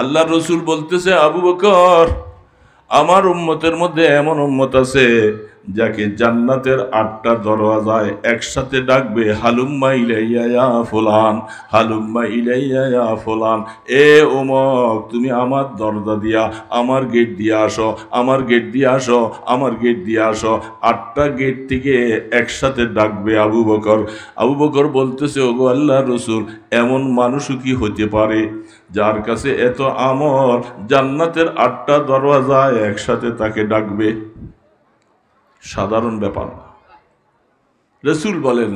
আল্লাহ রসুল বলতেছে আবু বকর আমার উম্মতের মধ্যে এমন উম্মত আছে যাকে জান্নাতের আটটা দরওয়াজায় একসাথে ডাকবে হালুম্মা ইলাইয়া ফোলান হালুম্মা ইলাইয়া ফোলান এ ওমক তুমি আমার দরজা দিয়া আমার গেট দিয়ে আসো আমার গেট দিয়ে আসো আমার গেট দিয়ে আসো আটটা গেট থেকে একসাথে ডাকবে আবু বকর আবু বকর বলতেছে ওগো আল্লাহ রসুল এমন মানুষও কি হতে পারে যার কাছে এত আমর জান্নাতের আটটা দরওয়াজায় একসাথে তাকে ডাকবে সাধারণ ব্যাপার না রসুল বলেন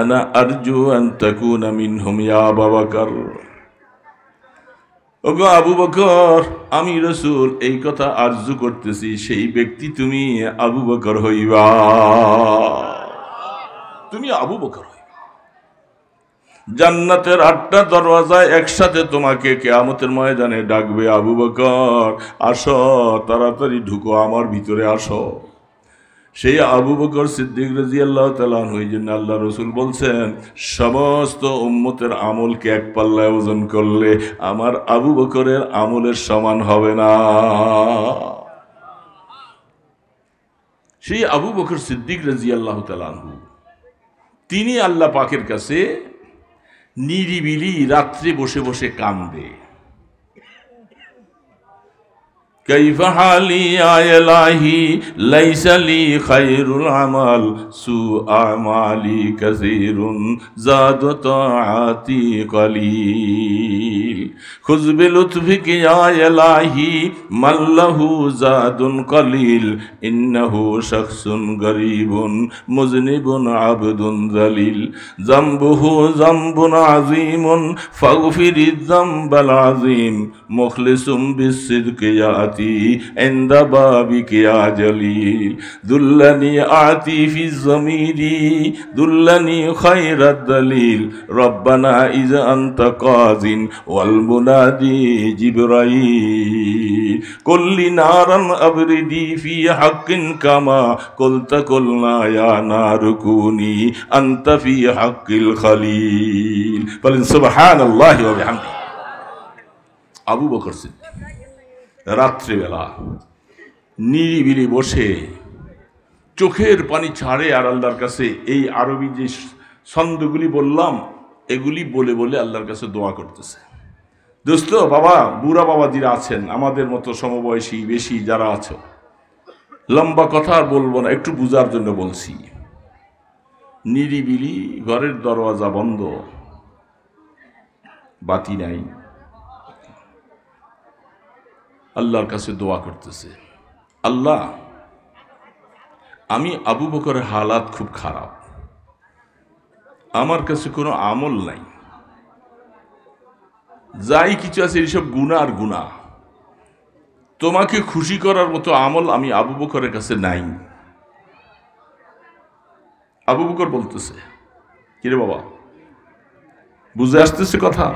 আনা আরজু আন্তাকুন আমিন হোমিয়া বাবাকার আবু বকর আমি রসুল এই কথা আরজু করতেছি সেই ব্যক্তি তুমি আবু বকর হইবা তুমি আবু বকর জান্নাতের আটটা দরওয়াজায় একসাথে তোমাকে কেয়ামতের ময়দানে ডাকবে আবু বকর আসো তাড়াতাড়ি ঢুকো আমার ভিতরে আসো সেই আবু বকর সিদ্দিক রাজি আল্লাহ তালান ওই জন্য আল্লাহ রসুল বলছেন সমস্ত উম্মতের আমলকে এক পাল্লায় ওজন করলে আমার আবু বকরের আমলের সমান হবে না সেই আবু বকর সিদ্দিক রাজি আল্লাহ তালানহু তিনি আল্লাহ পাকের কাছে নিরিবিলি রাত্রে বসে বসে কান্দে كيف حالي يا إلهي ليس لي خير العمل سوء أعمالي كثير زاد طاعتي قليل খুজবে লুৎফিকে এলাহি মাল্লাহু জাদুন কলিল ইন্নাহু শখসুন গরিবুন মুজনিবুন আবদুন জালিল জম্বুহু জম্বুন আজিমুন ফাগফিরি জম্বাল আজিম মুখলিসুম বিসিদকে আতি ইন্দা বাবিকে আজলিল দুল্লানি আতি ফি জমিরি দুল্লানি খায়রাদ দলিল রব্বানা ইজ আন্ত কাজিন ওয়াল المنادي جبرائيل كل نارا أبردي في حق كما قلت قلنا يا نار كوني أنت في حق الخليل فلسبحان الله وبحمده আবু বকর সিদ্দিক রাত্রিবেলা নিরিবিলি বসে চোখের পানি ছাড়ে আর আল্লাহর কাছে এই আরবি যে ছন্দগুলি বললাম এগুলি বলে বলে আল্লাহর কাছে দোয়া করতেছে দোস্ত বাবা বুড়া বাবা যারা আছেন আমাদের মতো সমবয়সী বেশি যারা আছো লম্বা কথা আর বলবো না একটু বুঝার জন্য বলছি নিরিবিলি ঘরের দরওয়াজা বন্ধ বাতি নাই আল্লাহর কাছে দোয়া করতেছে আল্লাহ আমি আবু বকরের হালাত খুব খারাপ আমার কাছে কোনো আমল নাই যাই কিছু আছে এইসব গুণা আর গুণা তোমাকে খুশি করার মতো আমল আমি আবু বকরের কাছে নাই আবু বকর বলতেছে কিরে বাবা বুঝে আসতেছে কথা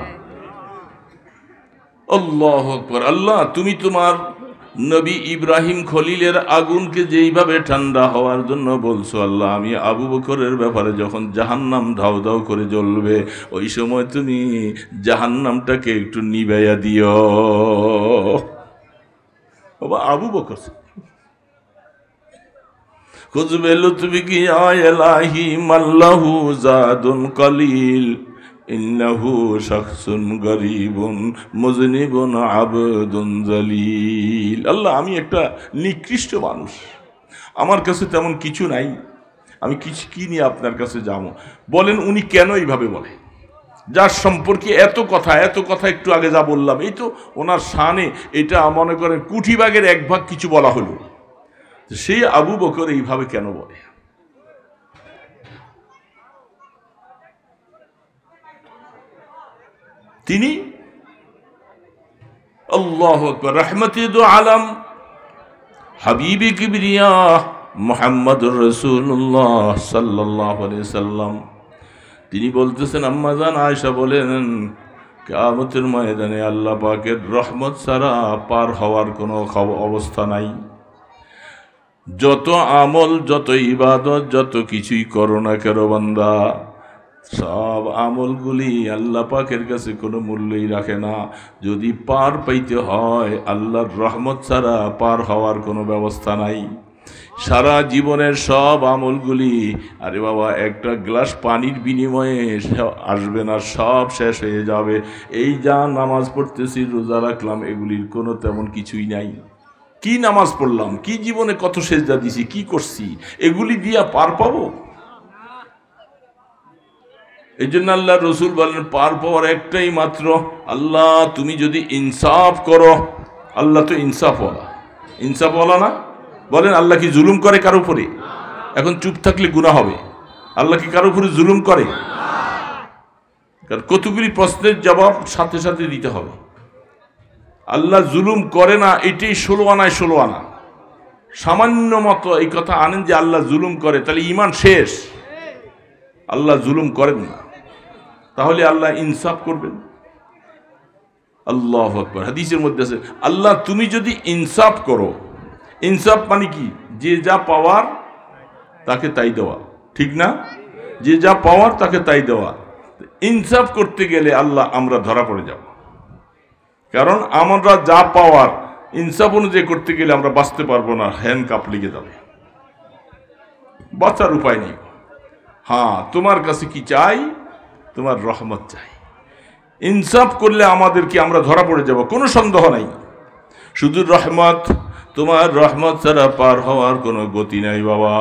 আল্লাহ আল্লাহ তুমি তোমার নবী ইব্রাহিম খলিলের আগুনকে যেইভাবে ঠান্ডা হওয়ার জন্য বলছো আল্লাহ আমি আবু বকরের ব্যাপারে যখন জাহান্নাম ধাও ধাও করে জ্বলবে ওই সময় তুমি জাহান্নামটাকে একটু নিবাইয়া দিও বাবা আবু বকর খুঁজবে লুতবি কি আয় এলাহি মাল্লাহু জাদুন কলিল إنه شخص غريب مذنب عبد ذليل আল্লাহ আমি একটা নিকৃষ্ট মানুষ আমার কাছে তেমন কিছু নাই আমি কিছু কি নিয়ে আপনার কাছে যাব বলেন উনি কেন এইভাবে বলে যার সম্পর্কে এত কথা এত কথা একটু আগে যা বললাম এই তো ওনার সানে এটা মনে করেন কুঠিবাগের এক ভাগ কিছু বলা হলো সেই আবু বকর এইভাবে কেন বলে তিনি আল্লাহ রহমতিদ আলম হাবিবি কিবরিয়া মোহাম্মদ রসুল্লাহ সাল্লাহ সাল্লাম তিনি বলতেছেন আম্মাজান আয়সা বলেন কামতের ময়দানে আল্লাহ পাকের রহমত ছাড়া পার হওয়ার কোনো অবস্থা নাই যত আমল যত ইবাদত যত কিছুই করো না কেন সব আমলগুলি আল্লাহ পাকের কাছে কোনো মূল্যই রাখে না যদি পার পাইতে হয় আল্লাহর রহমত ছাড়া পার হওয়ার কোনো ব্যবস্থা নাই সারা জীবনের সব আমলগুলি আরে বাবা একটা গ্লাস পানির বিনিময়ে আসবে না সব শেষ হয়ে যাবে এই যা নামাজ পড়তেছি রোজা রাখলাম এগুলির কোনো তেমন কিছুই নাই কি নামাজ পড়লাম কি জীবনে কত সেজদা দিছি কি করছি এগুলি দিয়া পার পাবো এই জন্য আল্লাহ রসুল বলেন পার পাওয়ার একটাই মাত্র আল্লাহ তুমি যদি ইনসাফ করো আল্লাহ তো ইনসাফ ইনসাফ বলা না বলেন আল্লাহ কি জুলুম করে কার উপরে এখন চুপ থাকলে গুণা হবে আল্লাহ কি কার উপরে জুলুম করে কতগুলি প্রশ্নের জবাব সাথে সাথে দিতে হবে আল্লাহ জুলুম করে না এটাই ষোলো আনায় ষোলো আনা সামান্য মতো এই কথা আনেন যে আল্লাহ জুলুম করে তাহলে ইমান শেষ আল্লাহ জুলুম করেন না তাহলে আল্লাহ ইনসাফ করবেন আল্লাহ আকবর হাদিসের মধ্যে আছে আল্লাহ তুমি যদি ইনসাফ করো ইনসাফ মানে কি যে যা পাওয়ার তাকে তাই দেওয়া ঠিক না যে যা পাওয়ার তাকে তাই দেওয়া ইনসাফ করতে গেলে আল্লাহ আমরা ধরা পড়ে যাব কারণ আমরা যা পাওয়ার ইনসাফ অনুযায়ী করতে গেলে আমরা বাঁচতে পারবো না হ্যান্ড কাপ লেগে যাবে বাঁচার উপায় নেই হ্যাঁ তোমার কাছে কি চাই তোমার রহমত চাই ইনসাফ করলে আমাদেরকে আমরা ধরা পড়ে যাব কোনো সন্দেহ নাই শুধু রহমত তোমার রহমত ছাড়া পার হওয়ার কোনো গতি নাই বাবা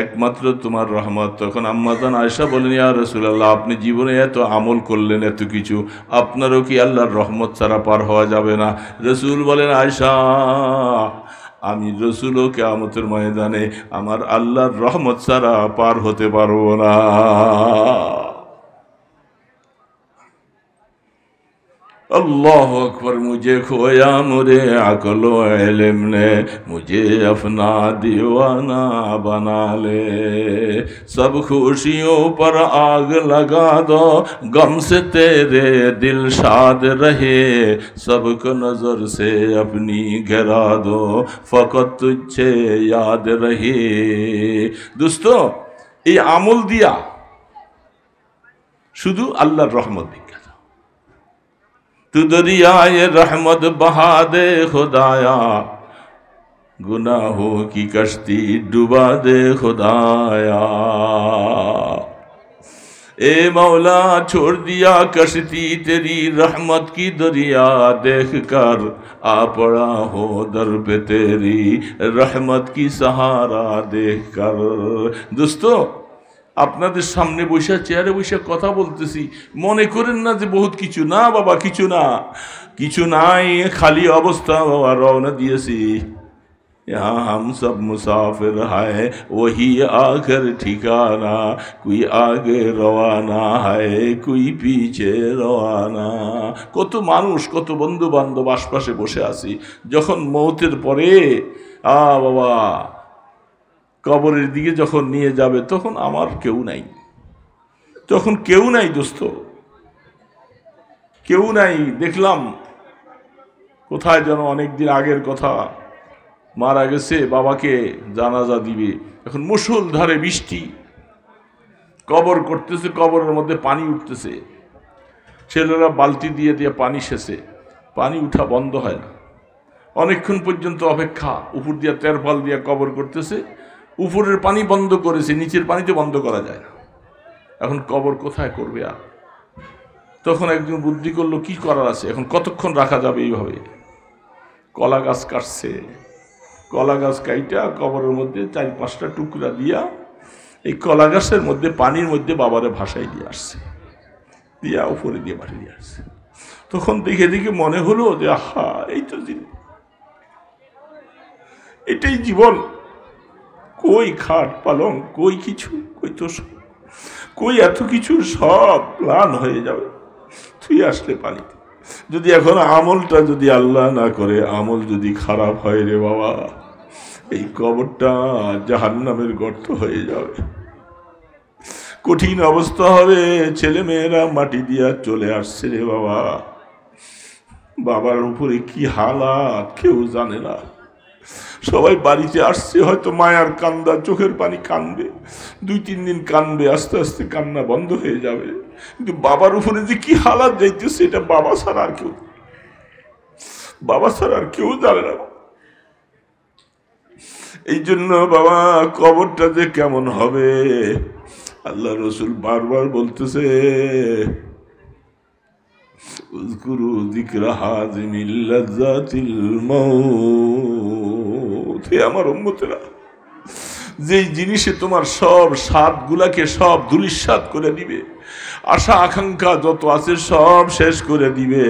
একমাত্র তোমার রহমত তখন আম্মাদান আয়সা বলেন ইয়া রসুলাল্লাহ আপনি জীবনে এত আমল করলেন এত কিছু আপনারও কি আল্লাহর রহমত ছাড়া পার হওয়া যাবে না রসুল বলেন আয়সা আমি রসুলও কেমতের ময়দানে আমার আল্লাহর রহমত ছাড়া পার হতে পারবো না अल्लाह अकबर मुझे खोया मुरे अकलो इलम ने मुझे अपना दीवाना बना ले सब खुशियों पर आग लगा दो गम से तेरे दिल शाद रहे सबको नज़र से अपनी घरा दो फ़कत तुझे याद रहे दोस्तों ये दिया দিয়া अल्लाह रहमत दी تو دریائے رحمت بہا دے خدایا گناہوں کی کشتی ڈبا دے خدایا اے مولا چھوڑ دیا کشتی تیری رحمت کی دریا دیکھ کر آ پڑا ہو در پہ تیری رحمت کی سہارا دیکھ کر دوستو আপনাদের সামনে বসে চেয়ারে বসে কথা বলতেছি মনে করেন না যে বহুত কিছু না বাবা কিছু না কিছু নাই খালি অবস্থা বাবা রওনা দিয়েছি হাম সব মুসাফির হায় ওহি वही ঠিকানা কুই আগে রওয়ানা হায় কুই পিছে রওয়ানা কত মানুষ কত বন্ধু বান্ধব আশপাশে বসে আছি যখন মৌতের পরে আ বাবা কবরের দিকে যখন নিয়ে যাবে তখন আমার কেউ নাই তখন কেউ নাই দোস্ত কেউ নাই দেখলাম কোথায় যেন অনেক দিন আগের কথা মারা গেছে বাবাকে জানাজা দিবে এখন মুসুল ধারে বৃষ্টি কবর করতেছে কবরের মধ্যে পানি উঠতেছে ছেলেরা বালতি দিয়ে দিয়ে পানি শেষে পানি উঠা বন্ধ হয় না অনেকক্ষণ পর্যন্ত অপেক্ষা উপর দিয়ে তেরফাল দিয়ে কবর করতেছে উপরের পানি বন্ধ করেছে নিচের পানিতে বন্ধ করা যায় না এখন কবর কোথায় করবে আর তখন একজন বুদ্ধি করলো কি করার আছে এখন কতক্ষণ রাখা যাবে এইভাবে কলা গাছ কাটছে কলা গাছ কাইটা কবরের মধ্যে চার পাঁচটা টুকরা দিয়া এই কলা গাছের মধ্যে পানির মধ্যে বাবারে ভাসাই দিয়ে আসছে দিয়া উপরে দিয়ে পাঠিয়ে দিয়ে আসছে তখন দেখে দেখে মনে হলো যে আহা এই তো জীবন এটাই জীবন কই খাট পালং কই কিছু কই তো কই এত কিছু সব প্লান হয়ে যাবে তুই আসলে পানিতে যদি এখন আমলটা যদি আল্লাহ না করে আমল যদি খারাপ হয় রে বাবা এই কবরটা নামের গর্ত হয়ে যাবে কঠিন অবস্থা হবে ছেলে মেয়েরা মাটি দিয়া চলে আসছে রে বাবা বাবার উপরে কি হালাত কেউ জানে না সবাই বাড়িতে আসছে হয়তো মায়ার কান্দা চোখের পানি কানবে দুই তিন দিন কানবে আস্তে আস্তে কান্না বন্ধ হয়ে যাবে কিন্তু বাবার উপরে যে কি হালাত যাইতেছে এটা বাবা ছাড়া আর কেউ বাবা ছাড়া আর কেউ জানে না এই জন্য বাবা কবরটা যে কেমন হবে আল্লাহ রসুল বারবার বলতেছে দিকরা হাজ মিল্লা জাতিল মৌ উঠে আমার উন্মতেরা যে জিনিসে তোমার সব গুলাকে সব দুলিস্বাদ করে দিবে আশা আকাঙ্ক্ষা যত আছে সব শেষ করে দিবে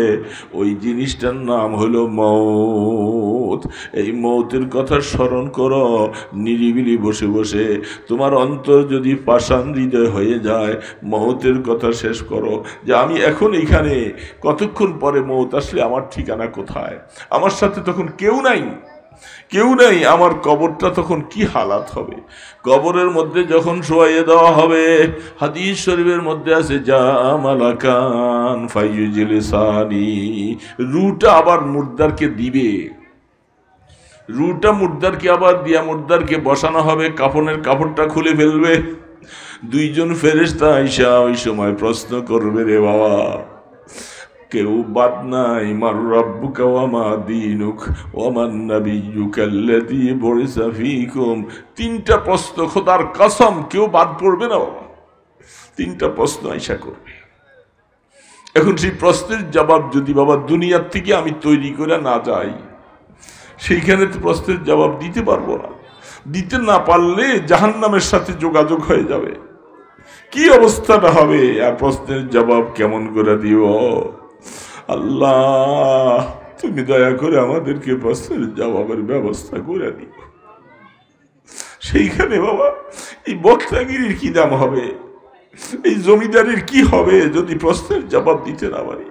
ওই জিনিসটার নাম হলো মৌত এই মৌতের কথা স্মরণ করো নিরিবিলি বসে বসে তোমার অন্তর যদি পাশান হৃদয় হয়ে যায় মৌতের কথা শেষ করো যে আমি এখন এখানে কতক্ষণ পরে মৌত আসলে আমার ঠিকানা কোথায় আমার সাথে তখন কেউ নাই কেউ নেই আমার কবরটা তখন কি হালাত হবে কবরের মধ্যে যখন শোয়াইয়ে দেওয়া হবে হাদিস শরীফের মধ্যে আছে জামালাকান ফাইজুজিলিসানি রুটা আবার মুর্দারকে দিবে রুটা মুর্দারকে আবার দিয়া মুর্দারকে বসানো হবে কাপনের কাপড়টা খুলে ফেলবে দুইজন ফেরেস্তা আইসা ওই সময় প্রশ্ন করবে রে বাবা কেউ বাদ নাই মার রব্বুকা ওয়ামা দিনুক তিনটা প্রশ্ন খোদার কসম কেউ বাদ পড়বে না বাবা তিনটা প্রশ্ন আইসা করবে এখন সেই প্রশ্নের জবাব যদি বাবা দুনিয়ার থেকে আমি তৈরি করে না যাই সেইখানে তো প্রশ্নের জবাব দিতে পারবো না দিতে না পারলে জাহান্নামের সাথে যোগাযোগ হয়ে যাবে কি অবস্থাটা হবে আর প্রশ্নের জবাব কেমন করে দিও আল্লাহ তুমি দয়া করে আমাদেরকে প্রশ্নের জবাবের ব্যবস্থা করে দিও সেইখানে বাবা এই বক্তাগিরির কি দাম হবে এই জমিদারির কি হবে যদি প্রশ্নের জবাব দিতে না পারি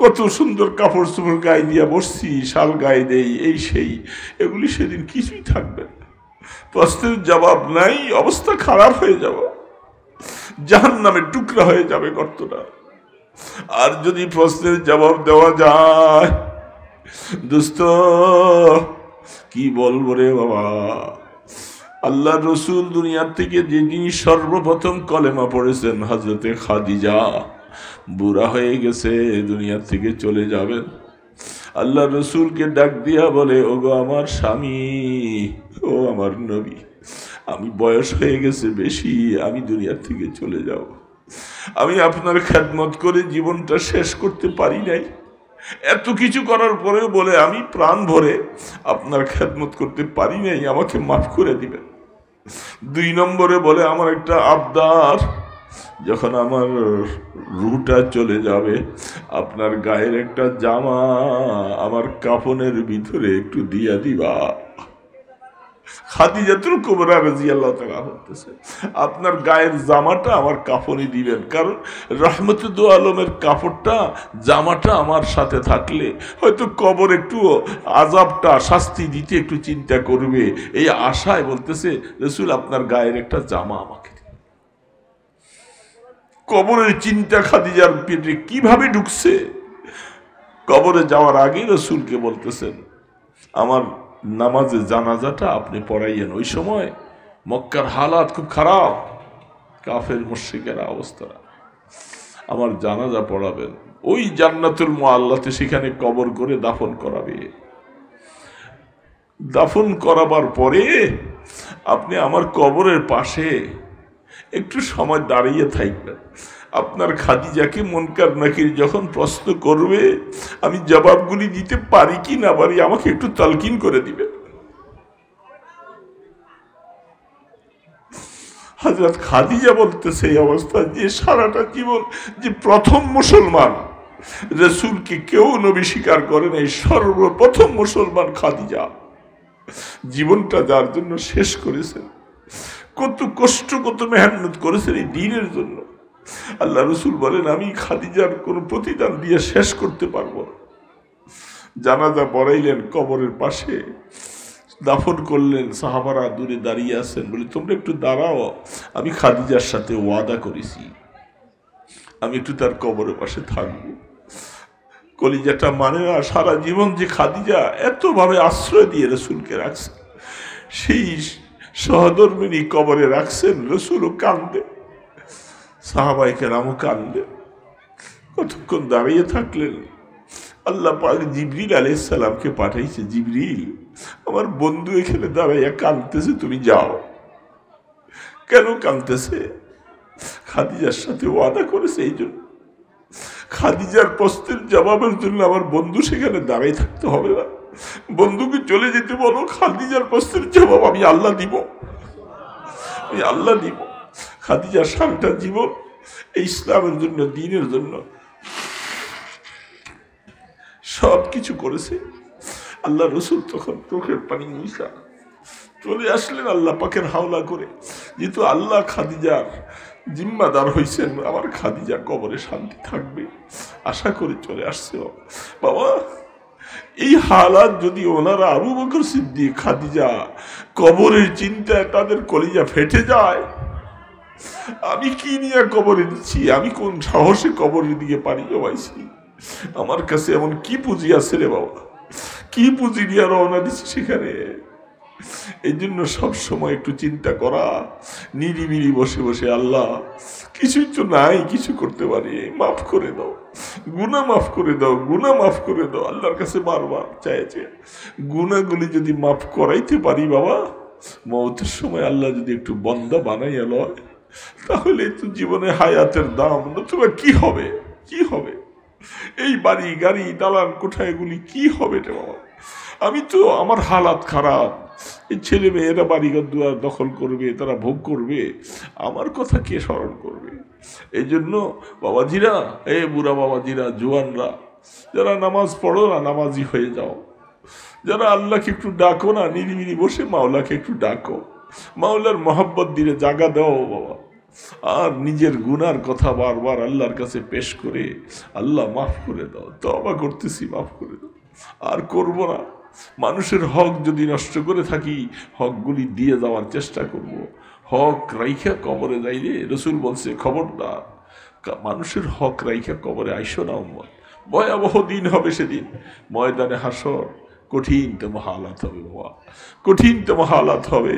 কত সুন্দর কাপড় চোপড় গায়ে দিয়া বসছি শাল গায়ে দেই এই সেই এগুলি সেদিন কিছুই থাকবে না প্রশ্নের জবাব নাই অবস্থা খারাপ হয়ে যাব জাহান নামে টুকরা হয়ে যাবে গর্তটা আর যদি প্রশ্নের জবাব দেওয়া যায় কি বলবো রে বাবা আল্লাহ রসুল দুনিয়ার থেকে যে যিনি সর্বপ্রথম কলেমা পড়েছেন হাজরতে খাদিজা বুড়া হয়ে গেছে দুনিয়ার থেকে চলে যাবেন আল্লাহ রসুলকে ডাক দিয়া বলে ও গো আমার স্বামী ও আমার নবী আমি বয়স হয়ে গেছে বেশি আমি দুনিয়ার থেকে চলে যাব আমি আপনার খেদমত করে জীবনটা শেষ করতে পারি নাই এত কিছু করার পরেও বলে আমি প্রাণ ভরে আপনার খেদমত করতে পারি নাই আমাকে মাফ করে দিবেন দুই নম্বরে বলে আমার একটা আবদার যখন আমার রুটা চলে যাবে আপনার গায়ের একটা জামা আমার কাপনের ভিতরে একটু দিয়া দিবা খাদিজাতুল কুবরা রাজি আল্লাহ তালা হতেছে আপনার গায়ের জামাটা আমার কাপড়ই দিবেন কারণ রহমতুদ্দু আলমের কাপড়টা জামাটা আমার সাথে থাকলে হয়তো কবর একটু আজাবটা শাস্তি দিতে একটু চিন্তা করবে এই আশায় বলতেছে রসুল আপনার গায়ের একটা জামা আমাকে কবরের চিন্তা খাদিজার পেটে কিভাবে ঢুকছে কবরে যাওয়ার আগে রসুলকে বলতেছেন আমার নামাজে জানাজাটা আপনি পড়াইয়েন ওই সময় মক্কার হালাত খুব খারাপ কাফের মুশ্রিকের অবস্থা আমার জানাজা পড়াবেন ওই জান্নাতুল আল্লাহতে সেখানে কবর করে দাফন করাবে দাফন করাবার পরে আপনি আমার কবরের পাশে একটু সময় দাঁড়িয়ে থাকবেন আপনার খাদিজাকে মনকার নাকির যখন প্রশ্ন করবে আমি জবাবগুলি দিতে পারি কি না পারি আমাকে একটু তালকিন করে দিবে হাজরত খাদিজা বলতে সেই অবস্থা যে সারাটা জীবন যে প্রথম মুসলমান রসুলকে কেউ নবী স্বীকার করেন এই সর্বপ্রথম মুসলমান খাদিজা জীবনটা যার জন্য শেষ করেছেন কত কষ্ট কত মেহনত করেছেন এই দিনের জন্য আল্লাহ রসুল বলেন আমি খাদিজার কোনো প্রতিদান দিয়ে শেষ করতে পারবো জানাজা বড়াইলেন কবরের পাশে দাফন করলেন সাহাবারা দূরে দাঁড়িয়ে আছেন বলে তোমরা একটু দাঁড়াও আমি খাদিজার সাথে ওয়াদা করেছি আমি একটু তার কবরের পাশে থাকব কলিজাটা মানে না সারা জীবন যে খাদিজা এতভাবে আশ্রয় দিয়ে রসুলকে রাখছে সেই সহধর্মিনী কবরে রাখছেন রসুলও কান্দে সাহাবাইকে রামও কান্দে কতক্ষণ দাঁড়িয়ে থাকলেন আল্লাহ পাক জিবরিল আলাইসাল্লামকে পাঠাইছে জিবরিল আমার বন্ধু এখানে দাঁড়াইয়া কাঁদতেছে তুমি যাও কেন কাঁদতেছে খাদিজার সাথে ওয়াদা করেছে এই জন্য খাদিজার প্রশ্নের জবাবের জন্য আমার বন্ধু সেখানে দাঁড়িয়ে থাকতে হবে না বন্ধুকে চলে যেতে বলো খাদিজার প্রশ্নের জবাব আমি আল্লাহ দিব আমি আল্লাহ দিব খাদিজার সারাটা জীবন এই ইসলামের জন্য দিনের জন্য সব কিছু করেছে আল্লাহ রসুল তখন চোখের পানি মিশা চলে আসলেন আল্লাহ পাখের হাওলা করে যেহেতু আল্লাহ খাদিজার জিম্মাদার হয়েছেন আমার খাদিজা কবরে শান্তি থাকবে আশা করে চলে আসছে বাবা এই হালাত যদি ওনারা আবু বকর সিদ্দিক খাদিজা কবরের চিন্তায় তাদের কলিজা ফেটে যায় আমি কি নিয়ে কবরে দিচ্ছি আমি কোন সাহসে কবরে দিয়ে পারি জমাইছি আমার কাছে এমন কি পুঁজি আছে রে বাবা কি পুঁজি নিয়ে রওনা দিচ্ছি সেখানে এই জন্য সবসময় একটু চিন্তা করা নিরিবিলি বসে বসে আল্লাহ কিছুই তো নাই কিছু করতে পারি মাফ করে দাও গুণা মাফ করে দাও গুণা মাফ করে দাও আল্লাহর কাছে বারবার চাইছে গুণাগুলি যদি মাফ করাইতে পারি বাবা মতের সময় আল্লাহ যদি একটু বন্ধ বানাইয়া লয় তাহলে তো জীবনে হায়াতের দাম নতুবা কি হবে কি হবে এই বাড়ি গাড়ি দালান কোঠায় গুলি কি হবে রে বাবা আমি তো আমার হালাত খারাপ এই ছেলে মেয়েরা বাড়িঘর দুয়ার দখল করবে তারা ভোগ করবে আমার কথা কে স্মরণ করবে এই জন্য বাবাজিরা এ বুড়া বাবাজিরা জোয়ানরা যারা নামাজ পড়ো না নামাজি হয়ে যাও যারা আল্লাহকে একটু ডাকো না নিরিবিরি বসে মাওলাকে একটু ডাকো মাওলার মহব্বত দিলে জাগা দাও বাবা আর নিজের গুনার কথা বারবার আল্লাহর কাছে পেশ করে আল্লাহ মাফ করে দাও তবা করতেছি মাফ করে দাও আর করব না মানুষের হক যদি নষ্ট করে থাকি হকগুলি দিয়ে যাওয়ার চেষ্টা করব। হক রাইখা কবরে যাইলে রসুল বলছে খবরদার মানুষের হক রাইখা কবরে আইসো না উম্মত ভয়াবহ দিন হবে সেদিন ময়দানে হাসর কঠিনতম হালাত হবে বাবা কঠিনতম হালাত হবে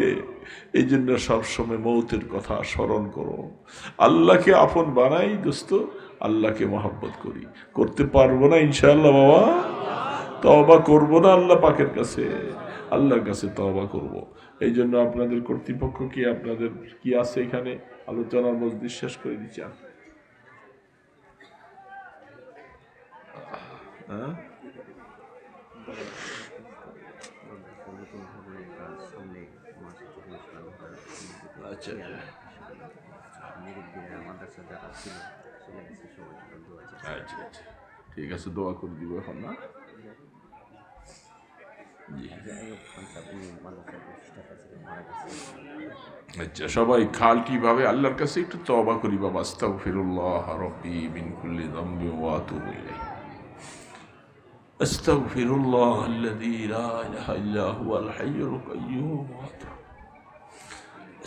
এই জন্য সবসময় মৌতের কথা স্মরণ করো আল্লাহকে আপন বানাই দোস্ত আল্লাহকে মহাব্বত করি করতে পারবো না ইনশাআল্লাহ বাবা তবা করবো না আল্লাহ পাকের কাছে আল্লাহর কাছে তবা করব। এই জন্য আপনাদের কর্তৃপক্ষ কি আপনাদের কি আছে এখানে আলোচনার মধ্যে শেষ করে দিচ্ছি হ্যাঁ আচ্ছা আচ্ছা আচ্ছা ঠিক আছে দোয়া করে দিব এখন না আচ্ছা সবাই খাল কিভাবে আল্লাহর কাছে একটু তবা করি বাবা আস্তাও ফিরুল্লাহ রব্বি বিন কুল্লি দম্বি ওয়াতুব ইলাইহি أستغفر الله الذي لا إله إلا هو الحي القيوم وأتوب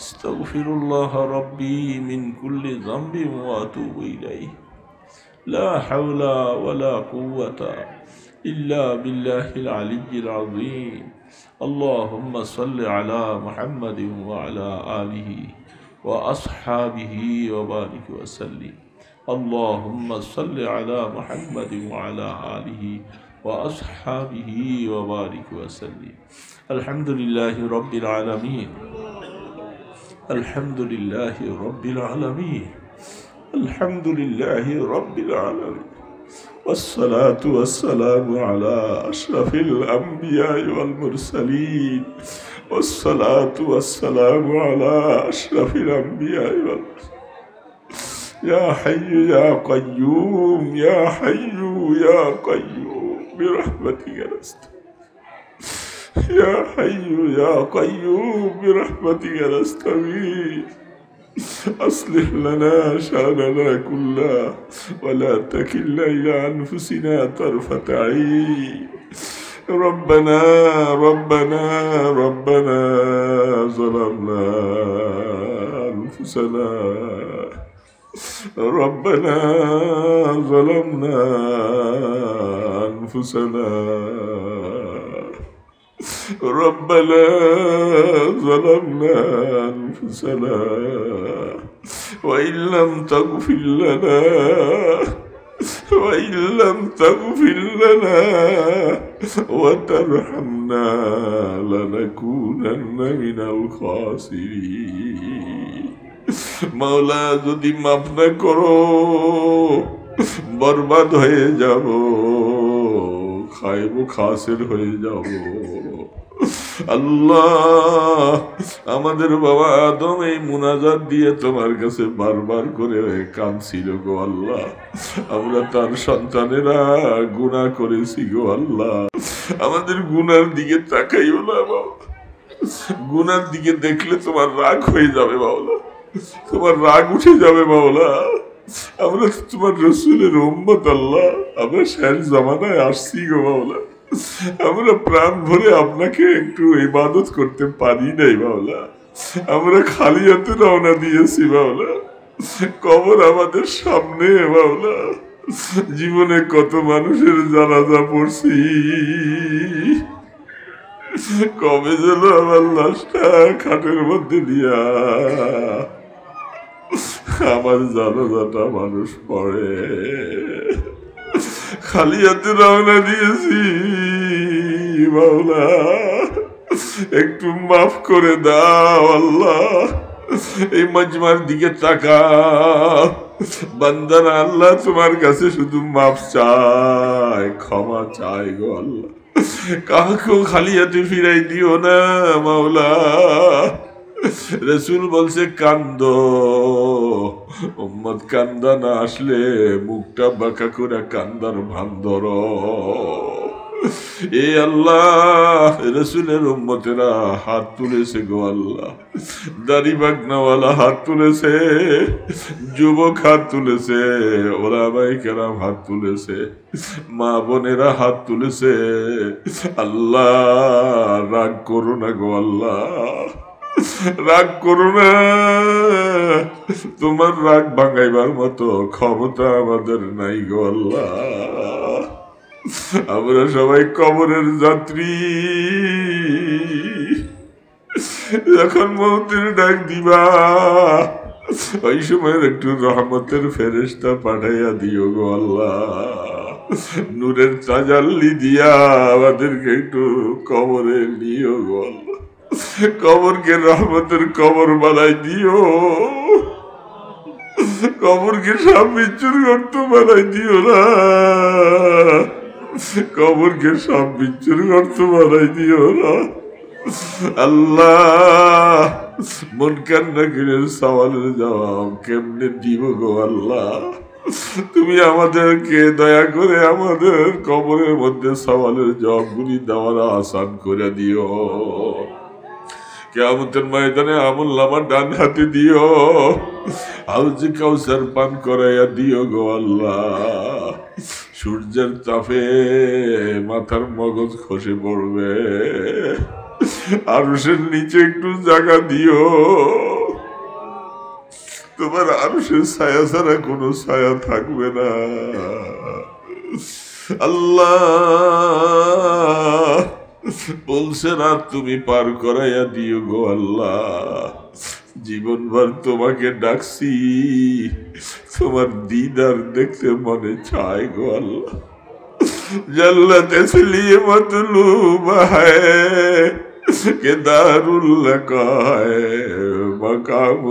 أستغفر الله ربي من كل ذنب وأتوب إليه لا حول ولا قوة إلا بالله العلي العظيم اللهم صل على محمد وعلى آله وأصحابه وبارك وسلم اللهم صل على محمد وعلى آله وأصحابه وبارك وسلم الحمد لله رب العالمين الحمد لله رب العالمين الحمد لله رب العالمين والصلاة والسلام على أشرف الأنبياء والمرسلين والصلاة والسلام على أشرف الأنبياء والمرسلين يا حي يا قيوم يا حي يا قيوم برحمتك نستغيث يا حي يا قيوم برحمتك نستغيث أصلح لنا شأننا كله ولا تكلنا إلى أنفسنا طرفة عين ربنا ربنا ربنا ظلمنا أنفسنا ربنا ظلمنا أنفسنا ربنا ظلمنا أنفسنا وإن لم تغفر لنا وإن لم تغفر لنا وترحمنا لنكونن من الخاسرين মাওলা যদি মাফ না করো বরবাদ হয়ে যাব খাইব খাসের হয়ে যাব আল্লাহ আমাদের বাবা আদম এই মুনাজাত দিয়ে তোমার কাছে বারবার করে কাঁদছিল গো আল্লাহ আমরা তার সন্তানেরা গুণা করেছি গো আল্লাহ আমাদের গুনার দিকে তাকাইও না বাবা গুনার দিকে দেখলে তোমার রাগ হয়ে যাবে বাবলা তোমার রাগ উঠে যাবে বাবলা আমরা তোমার রসুলের রহম্মত আল্লাহ আমরা শেষ জামানায় আসছি গো বাবলা আমরা প্রাণ ভরে আপনাকে একটু ইবাদত করতে পারি নাই বাবলা আমরা খালি হাতে রওনা দিয়েছি বাবলা কবর আমাদের সামনে বাবলা জীবনে কত মানুষের জানাজা পড়ছি কবে যেন আমার লাশটা খাটের মধ্যে দিয়া আমার জানাজাটা মানুষ পড়ে খালি হাতে রওনা দিয়েছি মাওলা একটু মাফ করে দাও আল্লাহ এই মজমার দিকে তাকা বান্দারা আল্লাহ তোমার কাছে শুধু মাফ চায় ক্ষমা চায় গো আল্লাহ কাকেও খালি হাতে ফিরাই দিও না মাওলা রসুল বলছে কান্দ ওম্মদ কান্দা না আসলে মুখটা বাঁকা করে কান্দার ভান ধর এ আল্লাহ রসুলের উম্মতেরা হাত তুলেছে গো আল্লাহ দাড়ি বাগনাওয়ালা হাত তুলেছে যুবক হাত তুলেছে ওরা ভাই কেরাম হাত তুলেছে মা বোনেরা হাত তুলেছে আল্লাহ রাগ করো না গো আল্লাহ রাগ করো না তোমার রাগ ভাঙাইবার মতো ক্ষমতা আমাদের নাই গো আমরা সবাই কবরের যাত্রী যখন মৌতের ডাক দিবা ওই সময়ের একটু রহমতের ফেরেস্তা পাঠাইয়া দিও গো আল্লাহ নূরের চাজাল্লি দিয়া আমাদেরকে একটু কবরে নিও গো আল্লাহ কবরকে রহমতের কবর বানাই দিও কবরকে সব বিচ্ছুর অর্থ বানাই দিও না কবরকে সব বিচ্ছুর অর্থ বানাই দিও না আল্লাহ মন কান্না কিনে সওয়ালের জবাব কেমনে দিব গো আল্লাহ তুমি আমাদেরকে দয়া করে আমাদের কবরের মধ্যে সওয়ালের জবাবগুলি দেওয়ার আসান করে দিও কেয়ামতের ময়দানে আমল নামা ডান হাতে দিও আউজি কাউসার পান করাইয়া দিও গো আল্লাহ সূর্যের তাপে মাথার মগজ খসে পড়বে আরুষের নিচে একটু জায়গা দিও তোমার আরুষের ছায়া ছাড়া কোনো ছায়া থাকবে না আল্লাহ বলছে না তুমি পার করাইয়া দিও গো আল্লাহ জীবনভর তোমাকে ডাকছি তোমার দিদার দেখতে মনে চায় গো আল্লাহ জল্লাত इसलिए मतलूब है कि दारुल का है मकाम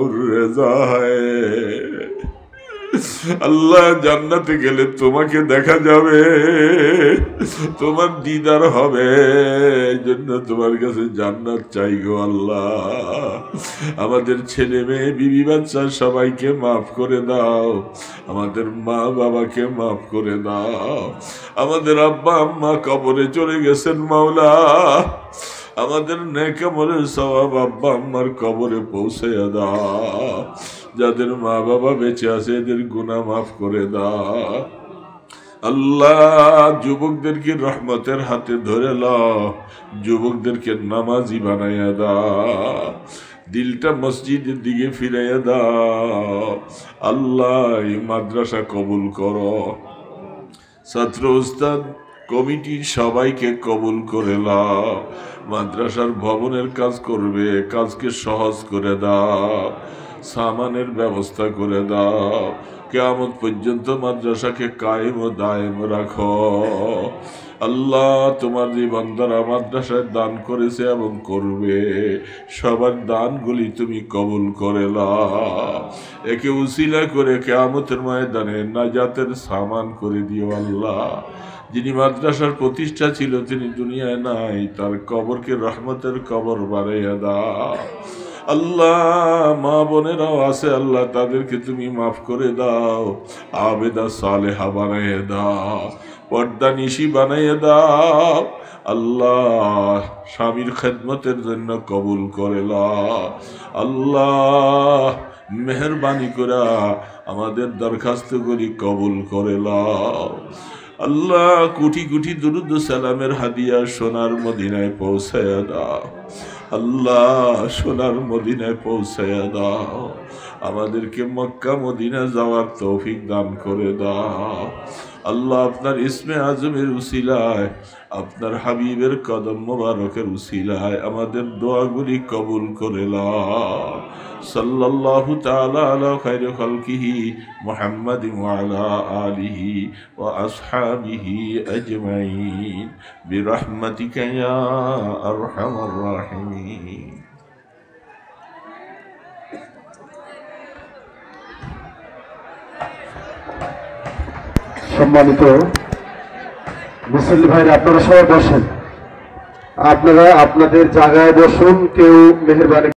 আল্লাহ জান্নাতে গেলে তোমাকে দেখা যাবে তোমার দিদার হবে জন্য তোমার কাছে জান্নাত চাই গো আল্লাহ আমাদের ছেলে মেয়ে বিবি বাচ্চা সবাইকে মাফ করে দাও আমাদের মা বাবাকে মাফ করে দাও আমাদের আব্বা আম্মা কবরে চলে গেছেন মাওলা আমাদের নেকামলের স্বভাব আব্বা আম্মার কবরে পৌঁছে দাও যাদের মা বাবা বেঁচে আছে এদের গুণা মাফ করে দা আল্লাহ যুবকদেরকে রহমতের হাতে ধরে ল যুবকদেরকে নামাজি বানাইয়া দা দিলটা মসজিদের দিকে ফিরাইয়া দা আল্লাহ মাদ্রাসা কবুল কর ছাত্র উস্তাদ কমিটি সবাইকে কবুল করে লাও মাদ্রাসার ভবনের কাজ করবে কাজকে সহজ করে দাও সামানের ব্যবস্থা করে দাও কেমন পর্যন্ত মাদ্রাসাকে কায়েম ও দায়েম রাখো আল্লাহ তোমার জীবন দ্বারা মাদ্রাসায় দান করেছে এবং করবে সবার দানগুলি তুমি কবুল করে একে উসিলা করে কেয়ামতের ময়দানে নাজাতের সামান করে দিও আল্লাহ যিনি মাদ্রাসার প্রতিষ্ঠা ছিল তিনি দুনিয়ায় নাই তার কবরকে রহমতের কবর বাড়াইয়া দাও আল্লাহ মা বোনেরাও আছে আল্লাহ তাদেরকে তুমি মাফ করে দাও আবেদা সালেহা বানাইয়ে দাও পর্দা নিশি বানাইয়ে দাও আল্লাহ স্বামীর খেদমতের জন্য কবুল করে আল্লাহ মেহরবানি করা আমাদের দরখাস্ত করি কবুল করে আল্লাহ কোটি কোটি দুরুদ সালামের হাদিয়া সোনার মদিনায় পৌঁছায় দাও আল্লাহ সোনার মদিনায় পৌঁছাইয়া দাও আমাদেরকে মক্কা মদিনা যাওয়ার তৌফিক দান করে দাও আল্লাহ আপনার ইসমে আজমের উসিলায় আপনার হাবিবের কদম মোবারকের উসিলায় আমাদের দোয়াগুলি কবুল করে সাল্লাল্লাহু তাআলা আলা খায়রু খালকিহি মুহাম্মাদি ওয়া আলা আলিহি ওয়া আসহাবিহি আজমাইন বিরহমাতিকা ইয়া আর রাহিমিন সম্মানিত মুসল্লি ভাইরা আপনারা সবাই বসেন আপনারা আপনাদের জায়গায় বসুন কেউ মেহরবানি